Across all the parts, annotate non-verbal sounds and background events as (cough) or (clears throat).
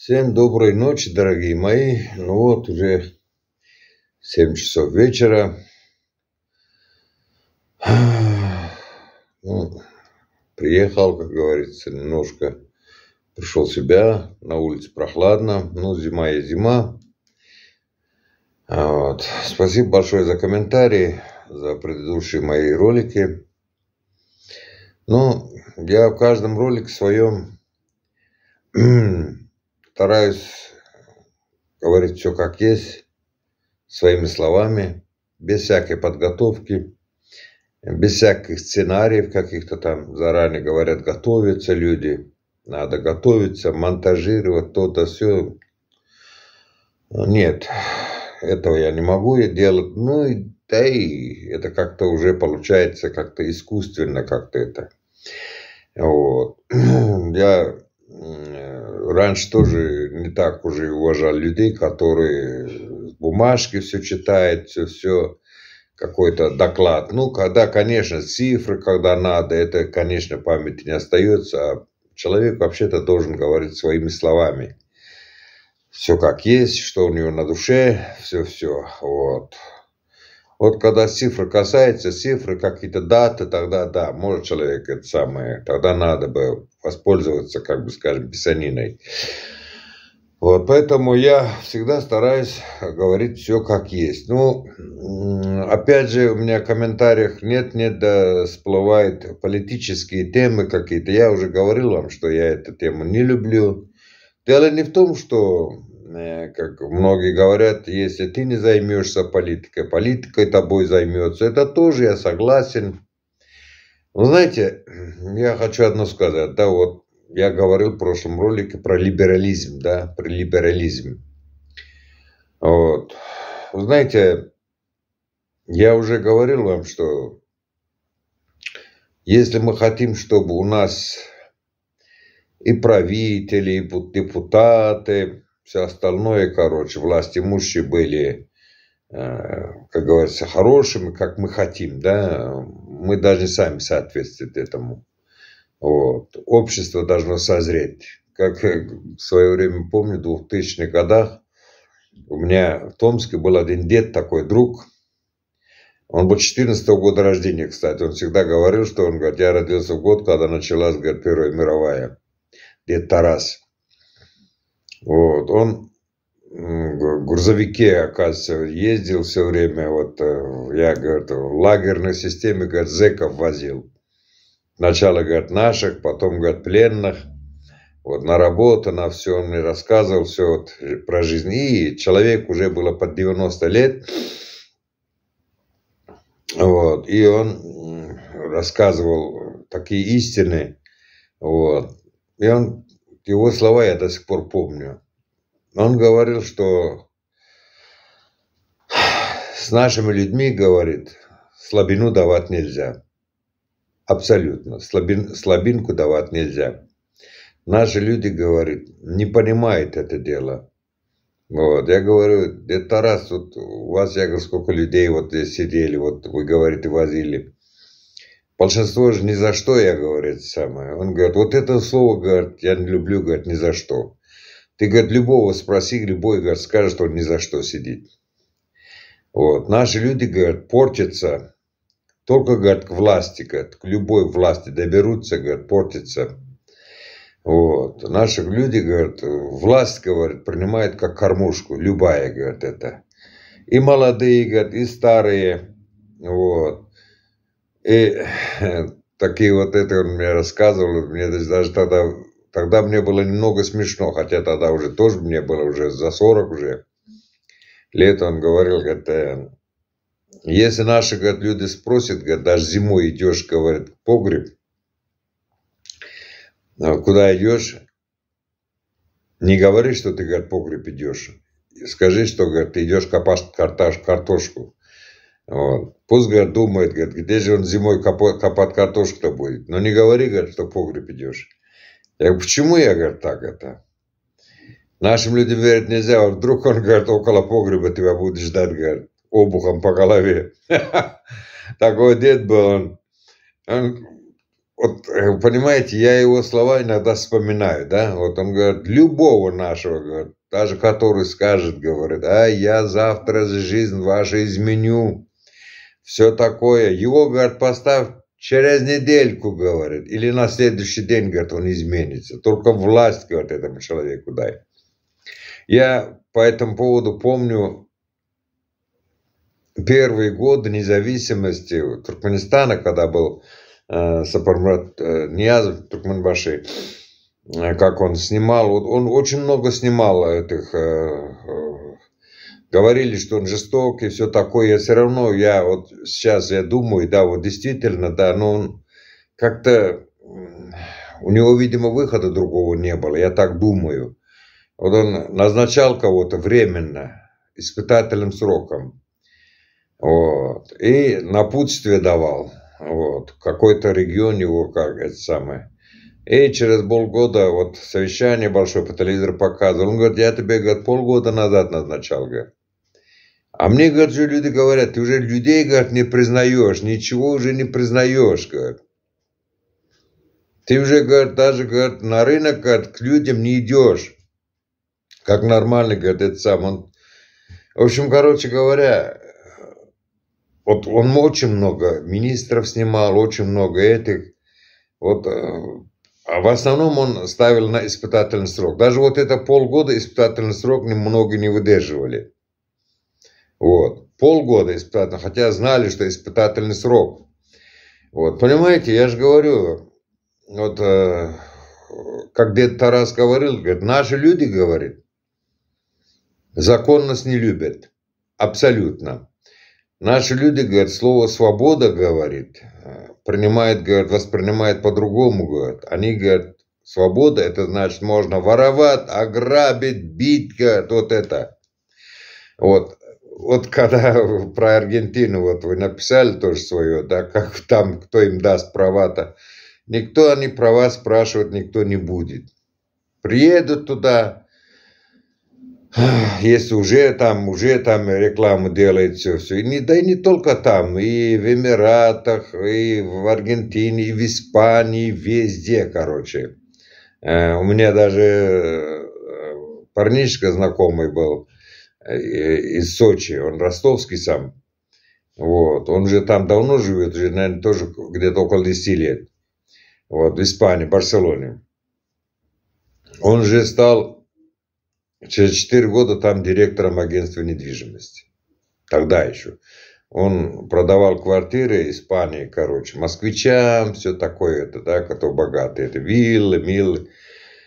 Всем доброй ночи, дорогие мои. Ну вот, уже 7 часов вечера. Ну, приехал, как говорится, немножко пришел в себя. На улице прохладно, но зима и зима. А вот. Спасибо большое за комментарии, за предыдущие мои ролики. Ну, я в каждом ролике своем (clears throat) стараюсь говорить все как есть, своими словами, без всякой подготовки, без всяких сценариев каких-то там, заранее говорят, готовятся люди, надо готовиться, монтажировать то-то, все. Ну, нет, этого я не могу я делать. Ну, и, да и это как-то уже получается как-то искусственно как-то это. Вот. (clears throat) Я Э, раньше тоже не так уже и уважали людей, которые бумажки все читают, все, все какой-то доклад. Ну, когда, конечно, цифры, когда надо, это, конечно, памяти не остается, а человек вообще-то должен говорить своими словами. Все как есть, что у него на душе, все-все. Вот. Вот когда цифры касаются, цифры, какие-то даты, тогда да, может человек это самое, тогда надо бы воспользоваться, как бы скажем, писаниной. Вот, поэтому я всегда стараюсь говорить все как есть. Ну, опять же, у меня в комментариях нет-нет, да всплывают политические темы какие-то. Я уже говорил вам, что я эту тему не люблю. Дело не в том, что, э, как многие говорят, если ты не займешься политикой, политикой тобой займется. Это тоже я согласен. Вы знаете, я хочу одно сказать, да, вот я говорил в прошлом ролике про либерализм, да, про либерализм. Вот. Вы знаете, я уже говорил вам, что если мы хотим, чтобы у нас и правители, и депутаты, все остальное, короче, власть имущие были, э, как говорится, хорошими, как мы хотим, да, мы должны сами соответствовать этому. Вот. Общество должно созреть. Как я в свое время помню, в 2000-х годах у меня в Томске был один дед, такой друг. Он был 14 -го года рождения, кстати. Он всегда говорил, что он говорит, я родился в год, когда началась говорит, Первая мировая. Дед Тарас. Вот. Он грузовике, оказывается, ездил все время. Вот э, я, говорит, в лагерной системе, говорит, зэков возил. Сначала, говорит, наших, потом, говорит, пленных. Вот на работу, на все, он мне рассказывал все вот, э, про жизнь. И человек уже было под 90 лет. Вот, и он рассказывал такие истины. Вот. И он, его слова я до сих пор помню. Он говорил, что с нашими людьми, говорит, слабину давать нельзя. Абсолютно. Слабин, слабинку давать нельзя. Наши люди, говорит, не понимают это дело. Вот, я говорю, это раз, вот у вас, я говорю, сколько людей вот здесь сидели, вот вы, говорите, возили. Большинство же ни за что, я говорю, это самое. Он говорит, вот это слово, говорит, я не люблю, говорит, ни за что. Ты, говорит, любого спроси, любой, говорит, скажет, он ни за что сидит. Вот. Наши люди, говорят, портятся. Только, говорят, к власти, говорят, к любой власти доберутся, говорят, портятся. Вот. Наши люди, говорят, власть, говорят, принимает как кормушку. Любая, говорят, это. И молодые, говорят, и старые. Вот. И э, такие вот это он мне рассказывал. Мне даже тогда Тогда мне было немного смешно, хотя тогда уже тоже мне было уже за 40 уже лет. Он говорил, говорит, «Э, если наши говорит, люди спросят, говорит, даже зимой идешь, говорит, в погреб, э, куда идешь, не говори, что ты, говорит, в погреб идешь. Скажи, что, говорит, ты идешь копать картошку. Вот. Пусть, говорит, думает, говорит, где же он зимой копать картошку-то будет. Но не говори, говорит, что в погреб идешь. Я говорю, почему я, говорю, так это? Нашим людям верить нельзя. Вот вдруг он, говорит, около погреба тебя будет ждать, говорит, обухом по голове. (laughs) Такой дед был он. он вот, э, понимаете, я его слова иногда вспоминаю, да? Вот он говорит, любого нашего, говорит, даже который скажет, говорит, а я завтра жизнь вашу изменю, все такое. Его, говорит, поставь Через недельку, говорит, или на следующий день, говорит, он изменится. Только власть, говорит, этому человеку дай. Я по этому поводу помню первые годы независимости Туркменистана, когда был э, Сапармурат э, Ниязов Туркменбаши, э, как он снимал, вот он очень много снимал этих э, э говорили, что он жесток и все такое. Я Все равно я вот сейчас я думаю, да, вот действительно, да, но он как-то у него, видимо, выхода другого не было, я так думаю. Вот он назначал кого-то временно, испытательным сроком. Вот. И напутствие давал. Вот. Какой-то регион его, как это самое. И через полгода, вот совещание большое по телевизору показывал. Он говорит, я тебе, говорит, полгода назад назначал, говорит. А мне, говорят, же люди говорят, ты уже людей, говорят, не признаешь, ничего уже не признаешь, говорят. Ты уже, говорят, даже, говорят, на рынок, говорят, к людям не идешь. Как нормально, говорит, этот сам. Он... В общем, короче говоря, вот он очень много министров снимал, очень много этих. Вот э, а в основном он ставил на испытательный срок. Даже вот это полгода испытательный срок немного не выдерживали. Вот. Полгода испытательного, хотя знали, что испытательный срок. Вот, понимаете, я же говорю, вот э, как дед Тарас говорил, говорит, наши люди, говорит, закон нас не любят. Абсолютно. Наши люди, говорят, слово «свобода», говорит, э, принимает, говорит, воспринимает по-другому, говорит. Они, говорят, свобода, это значит, можно воровать, ограбить, бить, говорит, вот это. Вот вот когда (laughs) про Аргентину вот вы написали тоже свое, да, как там, кто им даст права-то, никто они права спрашивать никто не будет. Приедут туда, (sighs) если уже там, уже там рекламу делает все, все. И не, да и не только там, и в Эмиратах, и в Аргентине, и в Испании, везде, короче. Э, у меня даже э, парнишка знакомый был, Э, из Сочи, он ростовский сам. Вот. Он же там давно живет, уже, наверное, тоже где-то около 10 лет. Вот, в Испании, в Барселоне. Он же стал через 4 года там директором агентства недвижимости. Тогда еще. Он продавал квартиры Испании, короче, москвичам, все такое, это, да, кто богатый, это виллы, милы.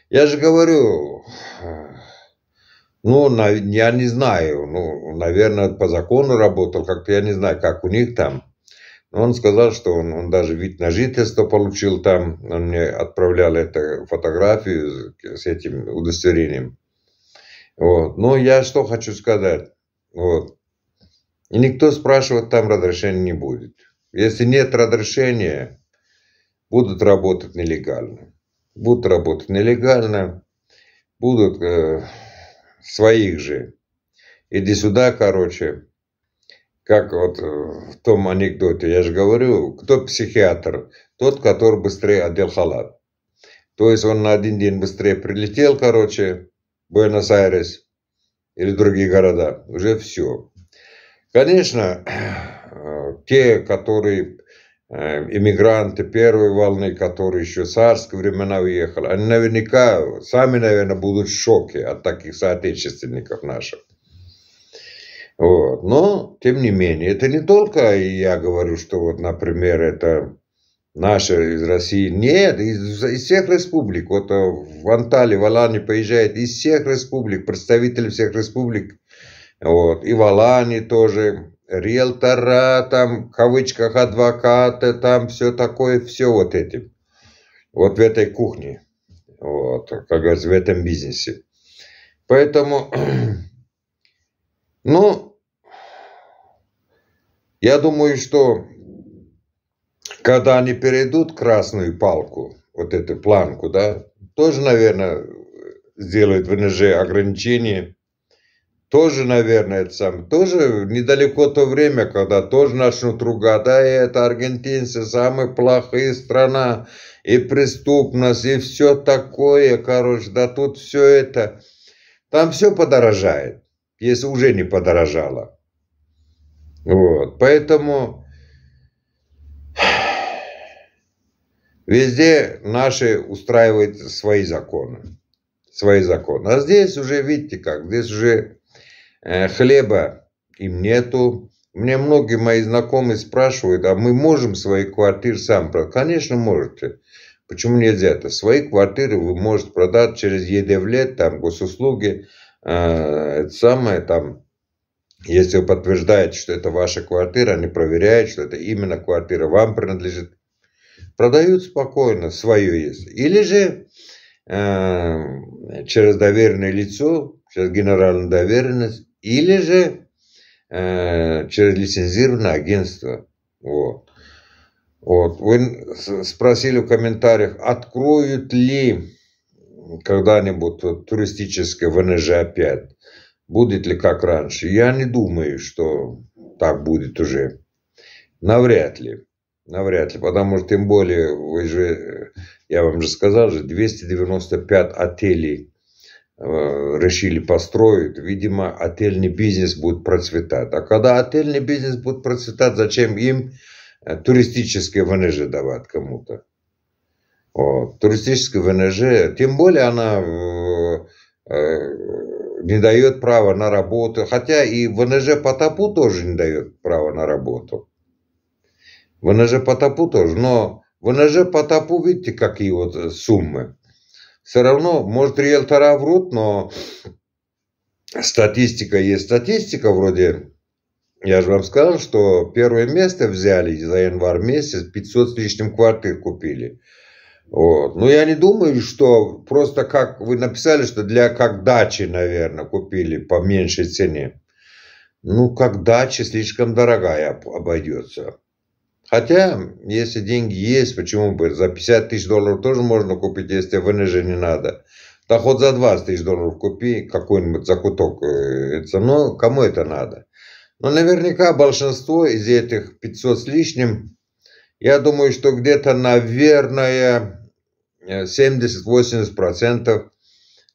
Я же говорю, ну, я не знаю, ну, наверное, по закону работал, как-то я не знаю, как у них там. Но он сказал, что он, он даже вид на жительство получил там, он мне отправлял эту фотографию с этим удостоверением. Вот. Но я что хочу сказать, вот. И никто спрашивать там разрешения не будет. Если нет разрешения, будут работать нелегально. Будут работать нелегально, будут... Э, своих же. Иди сюда, короче. Как вот э, в том анекдоте, я же говорю, кто психиатр? Тот, который быстрее одел халат. То есть он на один день быстрее прилетел, короче, Буэнос-Айрес или другие города. Уже все. Конечно, (clears throat) э, те, которые Э, иммигранты первой волны, которые еще в царские времена уехали, они наверняка, сами, наверное, будут в шоке от таких соотечественников наших. Вот. Но, тем не менее, это не только я говорю, что вот, например, это наши из России. Нет, из, из всех республик. Вот э, в Анталии, в Алане поезжает из всех республик, представители всех республик. Вот. И в Алане тоже риэлтора, там, в кавычках, адвокаты, там, все такое, все вот этим. Вот в этой кухне, вот, как раз в этом бизнесе. Поэтому, (clears throat) ну, я думаю, что когда они перейдут красную палку, вот эту планку, да, тоже, наверное, сделают в НЖ ограничения, тоже, наверное, это сам, тоже недалеко то время, когда тоже начнут ругать, да, и это аргентинцы, самые плохие страна, и преступность, и все такое, короче, да тут все это, там все подорожает, если уже не подорожало. Вот, поэтому везде наши устраивают свои законы, свои законы. А здесь уже, видите как, здесь уже Э, хлеба им нету. Мне многие мои знакомые спрашивают, а мы можем свои квартиры сам продать? Конечно, можете. Почему нельзя это? Свои квартиры вы можете продать через ЕДВЛЕТ, там, госуслуги, э, это самое, там, если вы подтверждаете, что это ваша квартира, они проверяют, что это именно квартира вам принадлежит, продают спокойно свою есть. Или же э, через доверенное лицо, через генеральную доверенность, или же э, через лицензированное агентство. Вот. Вот. Вы спросили в комментариях, откроют ли когда-нибудь вот, туристическое ВНЖ опять? Будет ли как раньше? Я не думаю, что так будет уже. Навряд ли. Навряд ли. Потому что тем более, вы же, я вам же сказал, же 295 отелей Э, решили построить, видимо, отельный бизнес будет процветать. А когда отельный бизнес будет процветать, зачем им э, туристическое ВНЖ давать кому-то? Вот. Туристическое ВНЖ, тем более она э, не дает права на работу, хотя и ВНЖ по ТАПу тоже не дает права на работу. ВНЖ по ТАПу тоже, но ВНЖ по ТАПу, видите, какие вот суммы. Все равно, может, риэлтора врут, но статистика есть статистика вроде... Я же вам сказал, что первое место взяли за январь месяц, 500 с лишним квартир купили. Вот. Но я не думаю, что просто как вы написали, что для как дачи, наверное, купили по меньшей цене. Ну, как дача слишком дорогая обойдется. Хотя, если деньги есть, почему бы, за 50 тысяч долларов тоже можно купить, если ВНЖ не надо. Да хоть за 20 тысяч долларов купи какой-нибудь закуток. Э, но кому это надо? Но ну, наверняка большинство из этих 500 с лишним, я думаю, что где-то, наверное, 70-80% э,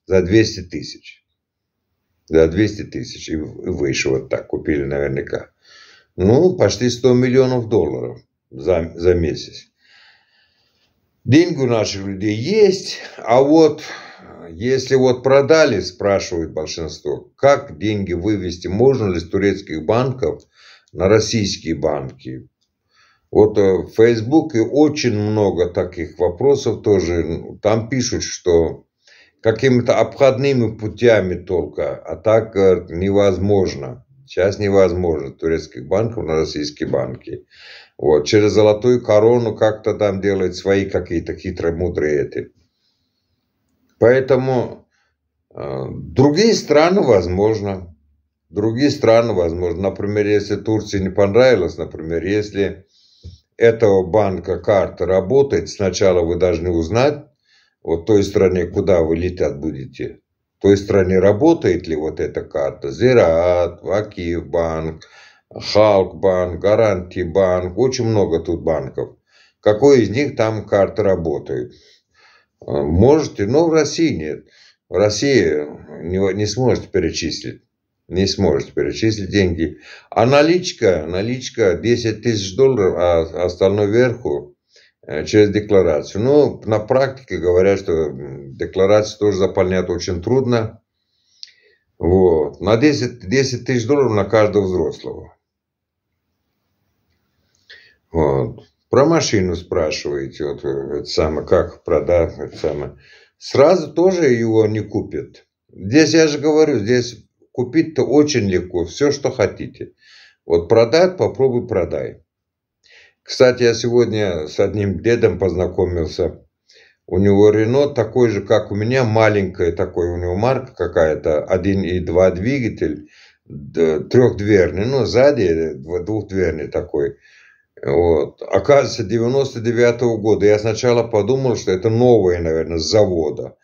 за 200 тысяч. За 200 тысяч и выше вот так купили наверняка. Ну, почти 100 миллионов долларов за, за месяц. Деньги у наших людей есть, а вот если вот продали, спрашивают большинство, как деньги вывести, можно ли с турецких банков на российские банки? Вот в э, Фейсбуке очень много таких вопросов тоже. Там пишут, что какими-то обходными путями только, а так э, невозможно. Сейчас невозможно турецких банков на российские банки. Вот. Через золотую корону как-то там делают свои какие-то хитрые, мудрые эти. Поэтому э, другие страны, возможно, другие страны, возможно. Например, если Турции не понравилось, например, если этого банка карта работает, сначала вы должны узнать, вот той стране, куда вы летят будете, той стране работает ли вот эта карта. банк, Халк банк, Халкбанк, банк. очень много тут банков. Какой из них там карта работает? А, можете, но в России нет. В России не, не сможете перечислить. Не сможете перечислить деньги. А наличка, наличка 10 тысяч долларов, а остальное вверху. Э, через декларацию. Но ну, на практике говорят, что декларацию тоже заполнять очень трудно. Вот. На 10, 10 тысяч долларов на каждого взрослого. Вот. Про машину спрашиваете, вот э, это самое, как продать, это самое. Сразу тоже его не купят. Здесь я же говорю, здесь купить-то очень легко, все, что хотите. Вот продать, попробуй продай. Кстати, я сегодня с одним дедом познакомился. У него Рено такой же, как у меня, маленькая такой, у него марка какая-то, 1,2 двигатель, трехдверный, ну, сзади двухдверный такой. Вот. Оказывается, 99 -го года. Я сначала подумал, что это новое, наверное, с завода.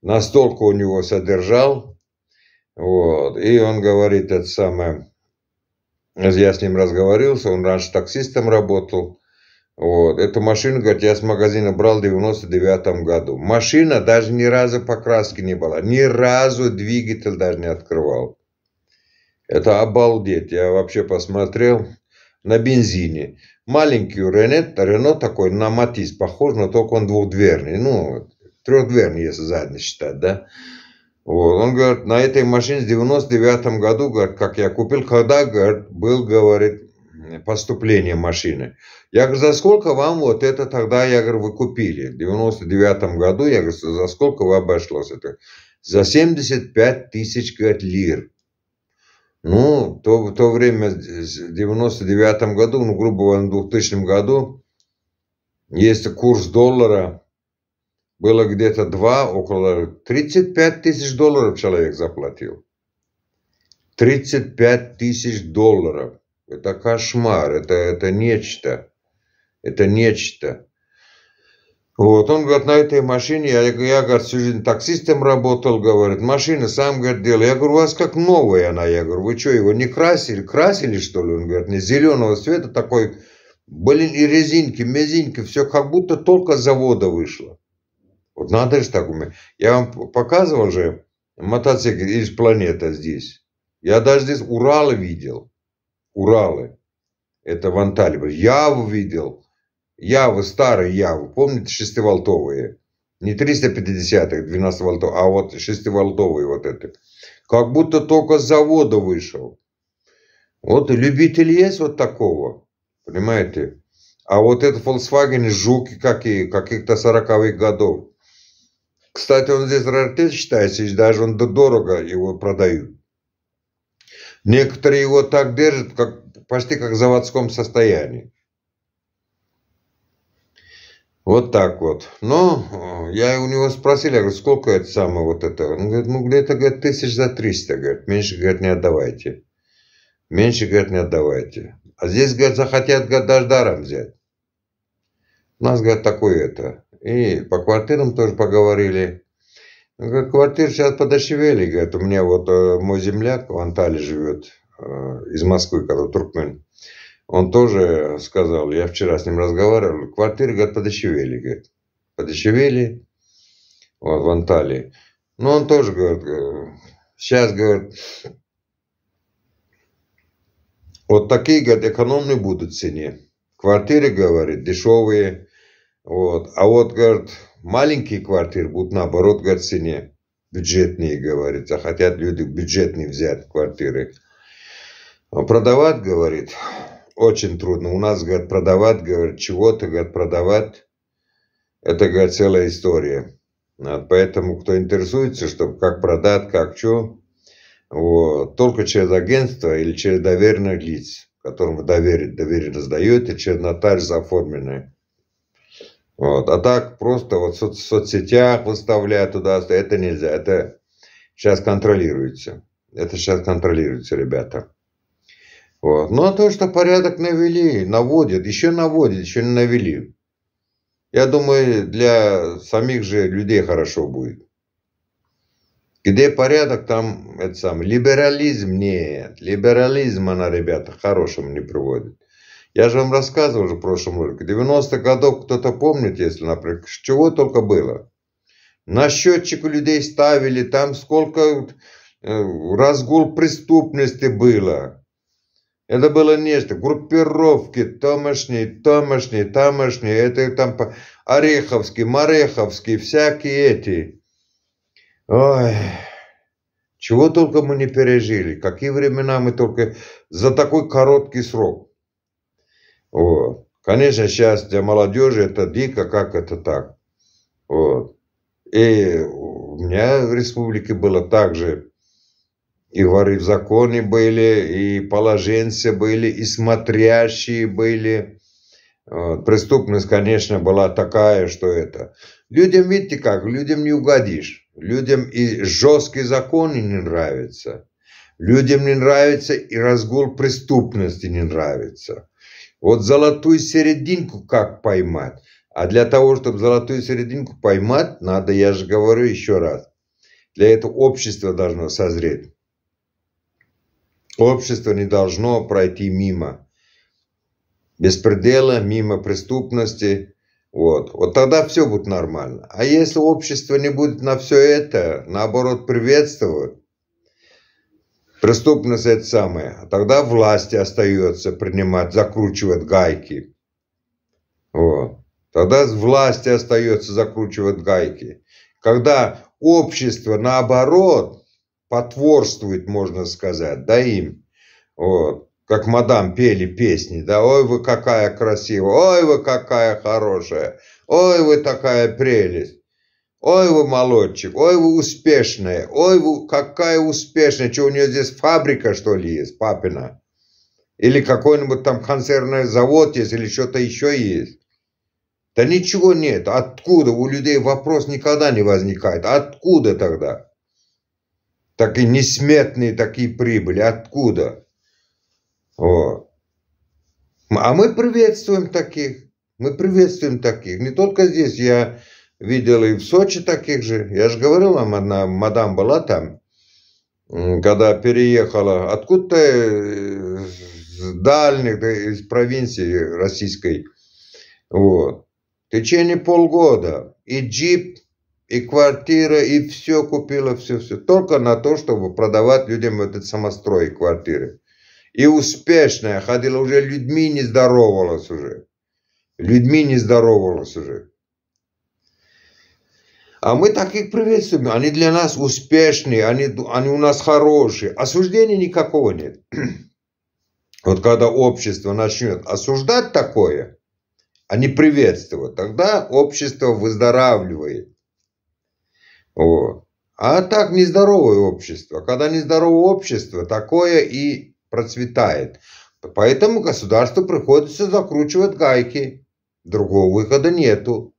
Настолько у него содержал. Вот. И он говорит это самое, я с ним разговорился, он раньше таксистом работал. Вот. Эту машину, говорит, я с магазина брал в 99 году. Машина даже ни разу покраски не была. Ни разу двигатель даже не открывал. Это обалдеть. Я вообще посмотрел на бензине. Маленький Рене, Рено такой на Матис похож, но только он двухдверный. Ну, трехдверный, если задний считать, да. Вот. Он говорит, на этой машине в 99 году, говорит, как я купил, когда, говорит, был, говорит, поступление машины. Я говорю, за сколько вам вот это тогда, я говорю, вы купили? В 99 году, я говорю, за сколько вы обошлось это? За 75 тысяч, говорит, лир. Ну, то, в то время, в 99 году, ну, грубо говоря, в 2000 году, если курс доллара было где-то два, около 35 тысяч долларов человек заплатил. 35 тысяч долларов. Это кошмар, это, это нечто. Это нечто. Вот, он говорит, на этой машине, я, я говорит, всю жизнь таксистом работал, говорит, машина сам, говорит, делал. Я говорю, у вас как новая она. Я говорю, вы что, его не красили? Красили, что ли? Он говорит, не зеленого цвета такой, блин, и резинки, мезинки, все как будто только с завода вышло. Вот надо же так уметь. Я вам показывал же мотоцикл из планета здесь. Я даже здесь Уралы видел. Уралы. Это в Анталии. Яву видел. Явы, старые Явы. Помните, шестивольтовые, Не 350-х, 12 вольтов, а вот шестивольтовые вот это. Как будто только с завода вышел. Вот любитель есть вот такого, понимаете? А вот этот Volkswagen жуки какие, каких-то 40-х годов. Кстати, он здесь раритет считается, и даже он дорого его продают. Некоторые его так держат, как, почти как в заводском состоянии. Вот так вот. Но э, я у него спросил, я говорю, сколько это самое вот это? Он говорит, ну где-то, говорит, тысяч за триста, говорит, меньше, говорит, не отдавайте. Меньше, говорит, не отдавайте. А здесь, говорит, захотят, говорит, даже даром взять. У нас, говорит, такое это. И по квартирам тоже поговорили. Ну, говорит, квартиры сейчас подошевели. Говорит, у меня вот э, мой земляк в Анталии живет, э, из Москвы, когда туркмен. Он тоже сказал, я вчера с ним разговаривал, квартиры, говорит, подошевели, говорит. Подошевели. вот, в Анталии. Но он тоже, говорит, э, сейчас, говорит, вот такие, говорит, экономные будут в цене. Квартиры, говорит, дешевые, вот. А вот, говорит, маленькие квартиры будут наоборот, говорит, цене Бюджетные, говорит. Захотят люди бюджетные взять квартиры. А продавать, говорит, очень трудно. У нас, говорит, продавать, говорит, чего-то, говорит, продавать. Это, говорит, целая история. Вот. Поэтому, кто интересуется, чтобы как продать, как что, вот. только через агентство или через доверенных лиц, которым вы доверенность даете, через нотариус оформленный. Вот. А так просто вот в соцсетях выставляют туда, это нельзя, это сейчас контролируется. Это сейчас контролируется, ребята. Вот. Ну а то, что порядок навели, наводят, еще наводят, еще не навели. Я думаю, для самих же людей хорошо будет. Где порядок, там это сам либерализм нет. Либерализм она, ребята, хорошим не приводит. Я же вам рассказывал уже в прошлом уроке. 90-х годов кто-то помнит, если, например, чего только было. На счетчик людей ставили, там сколько э, разгул преступности было. Это было нечто. Группировки томошние, томошние, тамошние. Это там Ореховский, Мореховский, всякие эти. Ой, чего только мы не пережили. Какие времена мы только за такой короткий срок. Вот. Конечно, сейчас для молодежи это дико, как это так. Вот. И у меня в республике было так же. И воры в законе были, и положенцы были, и смотрящие были. Вот. Преступность, конечно, была такая, что это. Людям, видите как, людям не угодишь. Людям и жесткие законы не нравятся, Людям не нравится и разгул преступности не нравится. Вот золотую серединку как поймать? А для того, чтобы золотую серединку поймать, надо, я же говорю еще раз, для этого общество должно созреть. Общество не должно пройти мимо беспредела, мимо преступности. Вот. вот тогда все будет нормально. А если общество не будет на все это, наоборот, приветствовать, преступность это самое. А тогда власти остается принимать, закручивать гайки. Вот. Тогда власти остается закручивать гайки. Когда общество, наоборот, потворствует, можно сказать, да, им. Вот. Как мадам пели песни, да, ой, вы какая красивая, ой, вы какая хорошая, ой, вы такая прелесть. Ой, вы молодчик, ой, вы успешная, ой, вы какая успешная, что у нее здесь фабрика, что ли, есть, папина? Или какой-нибудь там консервный завод есть, или что-то еще есть? Да ничего нет. Откуда? У людей вопрос никогда не возникает. Откуда тогда? Такие несметные такие прибыли. Откуда? Вот. А мы приветствуем таких. Мы приветствуем таких. Не только здесь. Я видела и в Сочи таких же. Я же говорил вам, одна мадам была там, когда переехала откуда-то из э, дальних, из провинции российской. Вот. В течение полгода и джип, и квартира, и все купила, все-все. Только на то, чтобы продавать людям этот самострой квартиры. И успешная ходила, уже людьми не здоровалась уже. Людьми не здоровалась уже. А мы так их приветствуем. Они для нас успешные, они, они у нас хорошие. Осуждения никакого нет. (clears throat) Вот когда общество начнет осуждать такое, а не приветствовать, тогда общество выздоравливает. Вот. А так нездоровое общество. Когда нездоровое общество, такое и процветает. Поэтому государству приходится закручивать гайки. Другого выхода нету.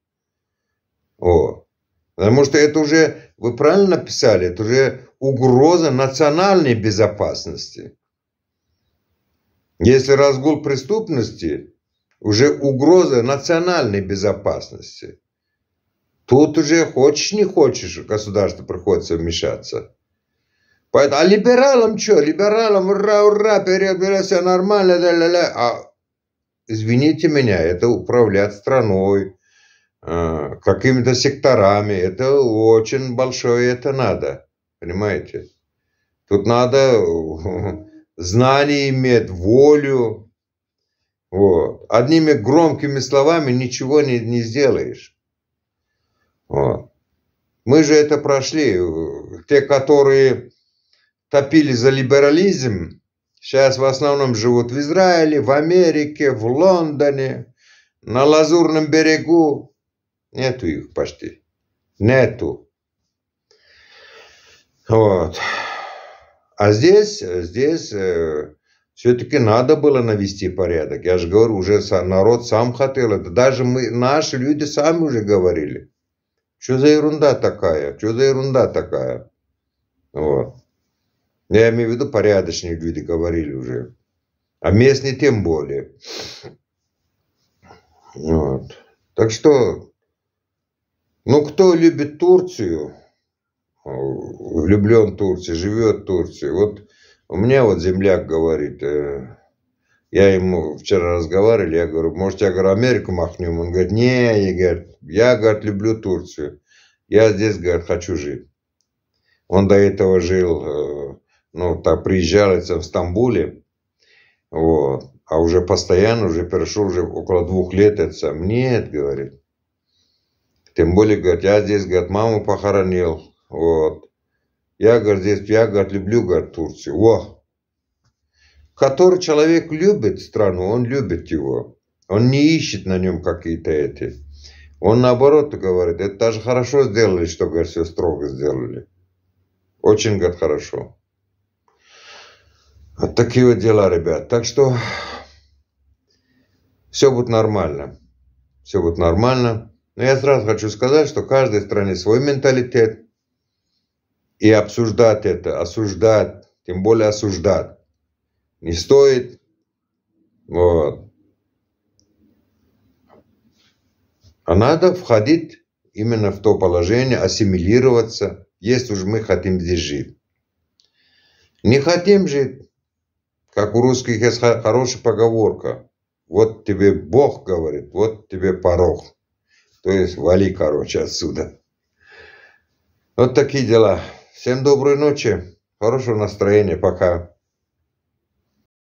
О. Потому что это уже, вы правильно писали, это уже угроза национальной безопасности. Если разгул преступности, уже угроза национальной безопасности. Тут уже хочешь не хочешь, государство приходится вмешаться. Поэтому, а либералам что? Либералам ура, ура, вперед, вперед, все нормально, ля, ля, ля. А извините меня, это управлять страной, Э, какими-то секторами. Это очень большое это надо. Понимаете? Тут надо (laughs) знание иметь, волю. Вот. Одними громкими словами ничего не, не сделаешь. Вот. Мы же это прошли. Те, которые топили за либерализм, сейчас в основном живут в Израиле, в Америке, в Лондоне, на Лазурном берегу. Нету их почти. Нету. Вот. А здесь, здесь э, все-таки надо было навести порядок. Я же говорю, уже народ сам хотел это. Даже мы, наши люди сами уже говорили. Что за ерунда такая? Что за ерунда такая? Вот. Я имею в виду, порядочные люди говорили уже. А местные тем более. Вот. Так что ну, кто любит Турцию, э, влюблен в Турцию, живет в Турции. Вот у меня вот земляк говорит, э, я ему вчера разговаривали, я говорю, может, я говорю, Америку махнем? Он говорит, не, я, говорит, я говорит, люблю Турцию. Я здесь, говорит, хочу жить. Он до этого жил, э, ну, так приезжал в Стамбуле, вот, а уже постоянно, уже перешел уже около двух лет, это сам, нет, говорит, тем более, говорит, я здесь, говорит, маму похоронил. Вот. Я, говорит, здесь, я, говорит, люблю, говорит, Турцию. Во! Который человек любит страну, он любит его. Он не ищет на нем какие-то эти. Он наоборот говорит, это даже хорошо сделали, что, говорит, все строго сделали. Очень, говорит, хорошо. Вот такие вот дела, ребят. Так что все будет нормально. Все будет нормально. Но я сразу хочу сказать, что каждой стране свой менталитет. И обсуждать это, осуждать, тем более осуждать, не стоит. Вот. А надо входить именно в то положение, ассимилироваться, если уж мы хотим здесь жить. Не хотим жить, как у русских есть хорошая поговорка. Вот тебе Бог говорит, вот тебе порог. То есть вали, короче, отсюда. Вот такие дела. Всем доброй ночи. Хорошего настроения. Пока.